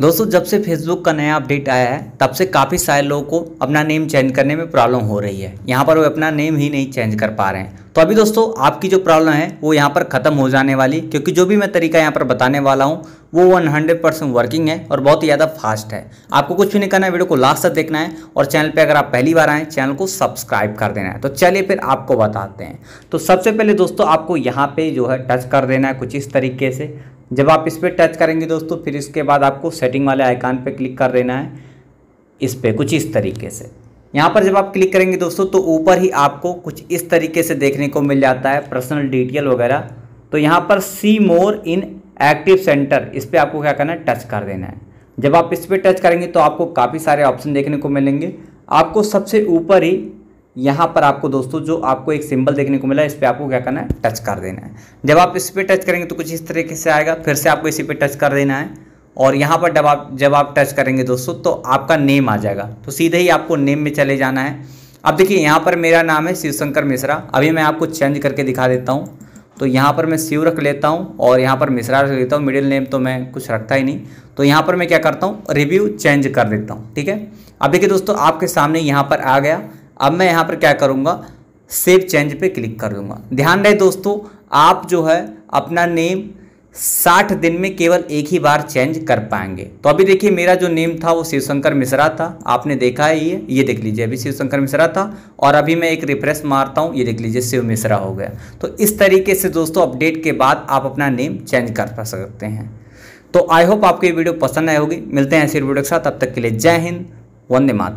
दोस्तों जब से फेसबुक का नया अपडेट आया है तब से काफ़ी सारे लोगों को अपना नेम चेंज करने में प्रॉब्लम हो रही है यहाँ पर वो अपना नेम ही नहीं चेंज कर पा रहे हैं तो अभी दोस्तों आपकी जो प्रॉब्लम है वो यहाँ पर ख़त्म हो जाने वाली क्योंकि जो भी मैं तरीका यहाँ पर बताने वाला हूँ वो 100 परसेंट वर्किंग है और बहुत ही ज़्यादा फास्ट है आपको कुछ भी नहीं करना है वीडियो को लास्ट तक देखना है और चैनल पे अगर आप पहली बार आएँ चैनल को सब्सक्राइब कर देना है तो चलिए फिर आपको बताते हैं तो सबसे पहले दोस्तों आपको यहाँ पे जो है टच कर देना है कुछ इस तरीके से जब आप इस पर टच करेंगे दोस्तों फिर इसके बाद आपको सेटिंग वाले आइकान पर क्लिक कर देना है इस पर कुछ इस तरीके से यहाँ पर जब आप क्लिक करेंगे दोस्तों तो ऊपर ही आपको कुछ इस तरीके से देखने को मिल जाता है पर्सनल डिटेल वगैरह तो यहाँ पर सी मोर इन एक्टिव सेंटर इस पर आपको क्या करना है टच कर देना है जब आप इस पर टच करेंगे तो आपको काफ़ी सारे ऑप्शन देखने को मिलेंगे आपको सबसे ऊपर ही यहाँ पर आपको दोस्तों जो आपको एक सिंबल देखने को मिला इस पर आपको क्या करना है टच कर देना है जब आप इस पर टच करेंगे तो कुछ इस तरीके से आएगा फिर से आपको इसी पे टच कर देना है और यहाँ पर जब आप जब आप टच करेंगे दोस्तों तो आपका नेम आ जाएगा तो सीधे ही आपको नेम में चले जाना है अब देखिए यहाँ पर मेरा नाम है शिवशंकर मिश्रा अभी मैं आपको चेंज करके दिखा देता हूँ तो यहाँ पर मैं शिव रख लेता हूँ और यहाँ पर मिश्रा रख लेता हूँ मिडिल नेम तो मैं कुछ रखता ही नहीं तो यहाँ पर मैं क्या करता हूँ रिव्यू चेंज कर देता हूँ ठीक है अब देखिए दोस्तों आपके सामने यहाँ पर आ गया अब मैं यहाँ पर क्या करूँगा सेव चेंज पे क्लिक कर दूंगा ध्यान रहे दोस्तों आप जो है अपना नेम साठ दिन में केवल एक ही बार चेंज कर पाएंगे तो अभी देखिए मेरा जो नेम था वो शिवशंकर मिश्रा था आपने देखा है ये ये देख लीजिए अभी शिवशंकर मिश्रा था और अभी मैं एक रिफ्रेश मारता हूँ ये देख लीजिए शिव मिश्रा हो गया तो इस तरीके से दोस्तों अपडेट के बाद आप अपना नेम चेंज कर सकते हैं तो आई होप आपको ये वीडियो पसंद आए होगी मिलते हैं ऐसे वीडियो के साथ अब तक के लिए जय हिंद वंदे माता